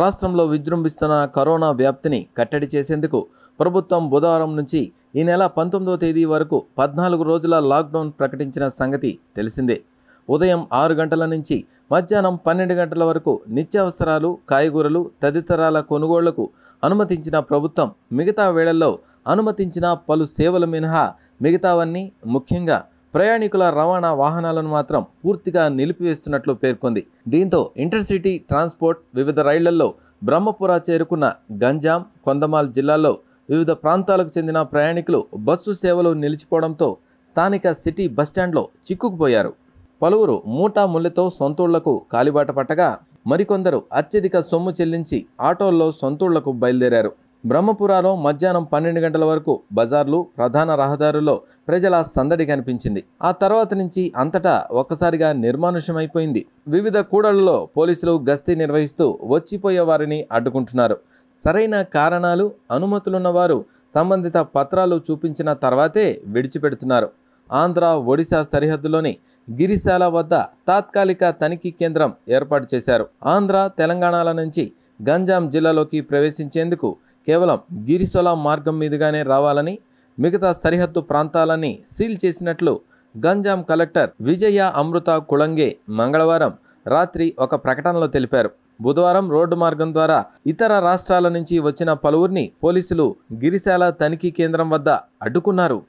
రాష్ట్రంలో విజృంభిస్తున్న కరోనా వ్యాప్తిని కట్టడి చేసేందుకు ప్రభుత్వం బుధవారం నుంచి ఈ నెల పంతొమ్మిదో తేదీ వరకు పద్నాలుగు రోజుల లాక్డౌన్ ప్రకటించిన సంగతి తెలిసిందే ఉదయం ఆరు గంటల నుంచి మధ్యాహ్నం పన్నెండు గంటల వరకు నిత్యావసరాలు కాయగూరలు తదితరాల కొనుగోళ్లకు అనుమతించిన ప్రభుత్వం మిగతా వేళల్లో అనుమతించిన పలు సేవలు మినహా మిగతావన్నీ ముఖ్యంగా ప్రయాణికుల రవాణా వాహనాలను మాత్రం పూర్తిగా నిలిపివేస్తున్నట్లు పేర్కొంది దీంతో ఇంటర్సిటీ ట్రాన్స్పోర్ట్ వివిధ రైళ్లలో బ్రహ్మపుర చేరుకున్న గంజాం కొందమాల్ జిల్లాల్లో వివిధ ప్రాంతాలకు చెందిన ప్రయాణికులు బస్సు సేవలు నిలిచిపోవడంతో స్థానిక సిటీ బస్టాండ్లో చిక్కుకుపోయారు పలువురు మూటా ముళ్ళతో సొంతూళ్లకు కాలిబాట పట్టగా మరికొందరు అత్యధిక సొమ్ము చెల్లించి ఆటోల్లో సొంతూళ్లకు బయలుదేరారు బ్రహ్మపురాలో మధ్యాహ్నం పన్నెండు గంటల వరకు బజార్లు ప్రధాన రహదారుల్లో ప్రజల సందడి కనిపించింది ఆ తర్వాత నుంచి అంతటా ఒక్కసారిగా నిర్మానుష్యమైపోయింది వివిధ కూడళ్లలో పోలీసులు గస్తీ నిర్వహిస్తూ వచ్చిపోయే వారిని అడ్డుకుంటున్నారు సరైన కారణాలు అనుమతులున్నవారు సంబంధిత పత్రాలు చూపించిన తర్వాతే విడిచిపెడుతున్నారు ఆంధ్ర ఒడిశా సరిహద్దులోని గిరిశాల వద్ద తాత్కాలిక తనిఖీ కేంద్రం ఏర్పాటు చేశారు ఆంధ్ర తెలంగాణల నుంచి గంజాం జిల్లాలోకి ప్రవేశించేందుకు కేవలం గిరిసోలా మార్గం మీదుగానే రావాలని మిగతా సరిహద్దు ప్రాంతాలని సీల్ చేసినట్లు గంజాం కలెక్టర్ విజయ అమృత కుళంగే మంగళవారం రాత్రి ఒక ప్రకటనలో తెలిపారు బుధవారం రోడ్డు మార్గం ద్వారా ఇతర రాష్ట్రాల నుంచి వచ్చిన పలువురిని పోలీసులు గిరిశాల తనిఖీ కేంద్రం వద్ద అడ్డుకున్నారు